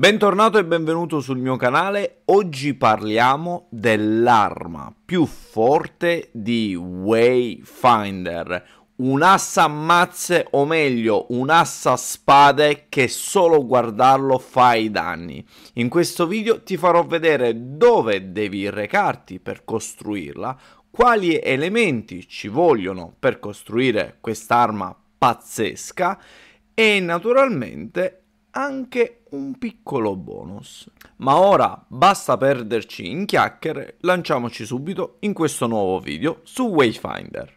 Bentornato e benvenuto sul mio canale, oggi parliamo dell'arma più forte di Wayfinder, un assa mazze o meglio un assa spade che solo guardarlo fa i danni. In questo video ti farò vedere dove devi recarti per costruirla, quali elementi ci vogliono per costruire quest'arma pazzesca e naturalmente anche un piccolo bonus. Ma ora basta perderci in chiacchiere, lanciamoci subito in questo nuovo video su Wayfinder.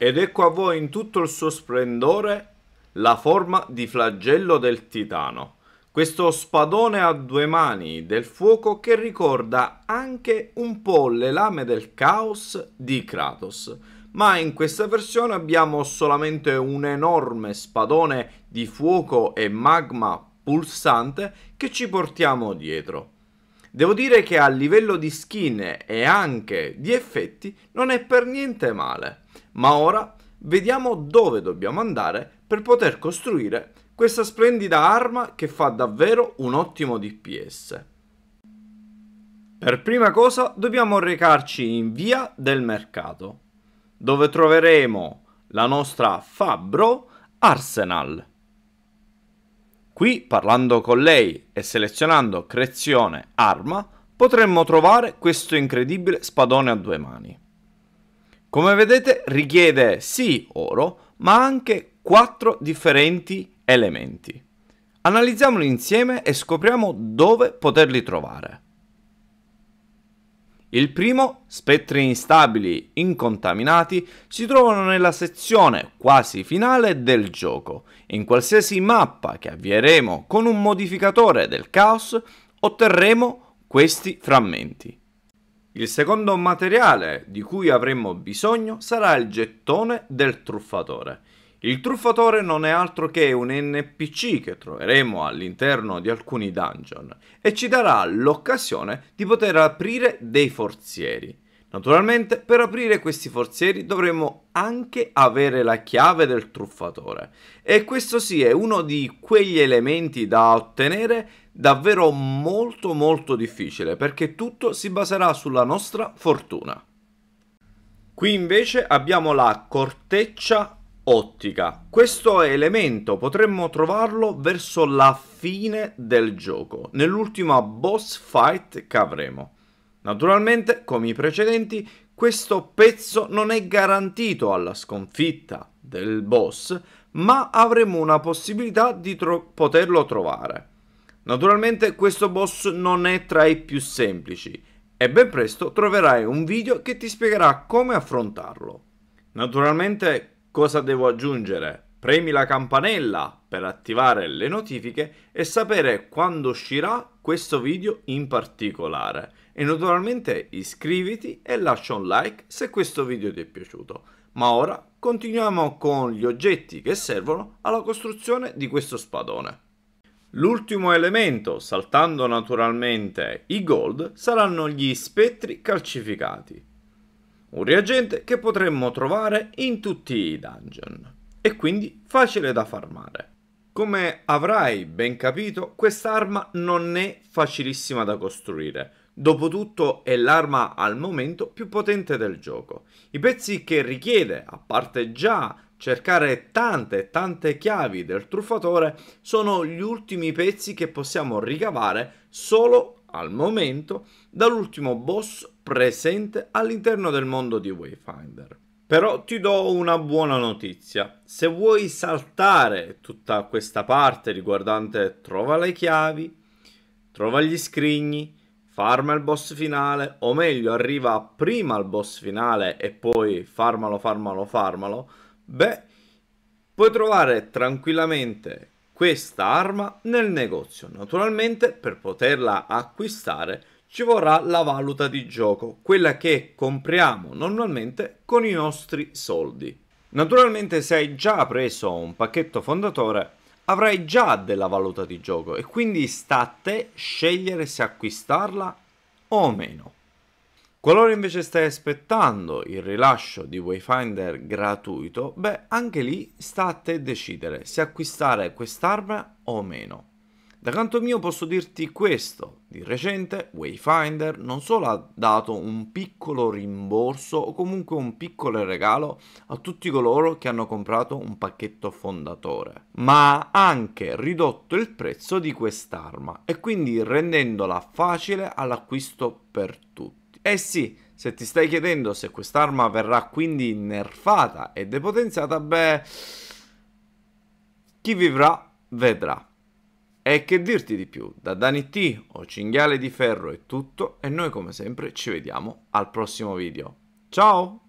Ed ecco a voi in tutto il suo splendore la forma di flagello del titano. Questo spadone a due mani del fuoco che ricorda anche un po' le lame del caos di Kratos ma in questa versione abbiamo solamente un enorme spadone di fuoco e magma pulsante che ci portiamo dietro. Devo dire che a livello di skin e anche di effetti non è per niente male, ma ora vediamo dove dobbiamo andare per poter costruire questa splendida arma che fa davvero un ottimo DPS. Per prima cosa dobbiamo recarci in via del mercato dove troveremo la nostra Fabbro Arsenal. Qui, parlando con lei e selezionando creazione arma, potremmo trovare questo incredibile spadone a due mani. Come vedete richiede sì oro, ma anche quattro differenti elementi. Analizziamoli insieme e scopriamo dove poterli trovare. Il primo, spettri instabili incontaminati, si trovano nella sezione quasi finale del gioco. In qualsiasi mappa che avvieremo con un modificatore del caos, otterremo questi frammenti. Il secondo materiale di cui avremo bisogno sarà il gettone del truffatore. Il truffatore non è altro che un NPC che troveremo all'interno di alcuni dungeon e ci darà l'occasione di poter aprire dei forzieri. Naturalmente per aprire questi forzieri dovremo anche avere la chiave del truffatore e questo sì è uno di quegli elementi da ottenere davvero molto molto difficile perché tutto si baserà sulla nostra fortuna. Qui invece abbiamo la corteccia ottica. Questo elemento potremmo trovarlo verso la fine del gioco, nell'ultima boss fight che avremo. Naturalmente, come i precedenti, questo pezzo non è garantito alla sconfitta del boss, ma avremo una possibilità di tro poterlo trovare. Naturalmente questo boss non è tra i più semplici e ben presto troverai un video che ti spiegherà come affrontarlo. Naturalmente Cosa devo aggiungere? Premi la campanella per attivare le notifiche e sapere quando uscirà questo video in particolare. E naturalmente iscriviti e lascia un like se questo video ti è piaciuto. Ma ora continuiamo con gli oggetti che servono alla costruzione di questo spadone. L'ultimo elemento, saltando naturalmente i gold, saranno gli spettri calcificati un reagente che potremmo trovare in tutti i dungeon e quindi facile da farmare. Come avrai ben capito, quest'arma non è facilissima da costruire. Dopotutto è l'arma al momento più potente del gioco. I pezzi che richiede, a parte già cercare tante tante chiavi del truffatore, sono gli ultimi pezzi che possiamo ricavare solo al momento dall'ultimo boss presente all'interno del mondo di Wayfinder. Però ti do una buona notizia, se vuoi saltare tutta questa parte riguardante trova le chiavi, trova gli scrigni, farma il boss finale, o meglio arriva prima al boss finale e poi farmalo, farmalo, farmalo, beh, puoi trovare tranquillamente questa arma nel negozio. Naturalmente per poterla acquistare ci vorrà la valuta di gioco, quella che compriamo normalmente con i nostri soldi. Naturalmente se hai già preso un pacchetto fondatore avrai già della valuta di gioco e quindi sta a te scegliere se acquistarla o meno. Qualora invece stai aspettando il rilascio di Wayfinder gratuito, beh, anche lì sta a te decidere se acquistare quest'arma o meno. Da canto mio posso dirti questo, di recente Wayfinder non solo ha dato un piccolo rimborso o comunque un piccolo regalo a tutti coloro che hanno comprato un pacchetto fondatore, ma ha anche ridotto il prezzo di quest'arma e quindi rendendola facile all'acquisto per tutti. Eh sì, se ti stai chiedendo se quest'arma verrà quindi nerfata e depotenziata, beh... Chi vivrà, vedrà. E che dirti di più, da Dani T o Cinghiale di Ferro è tutto e noi come sempre ci vediamo al prossimo video. Ciao!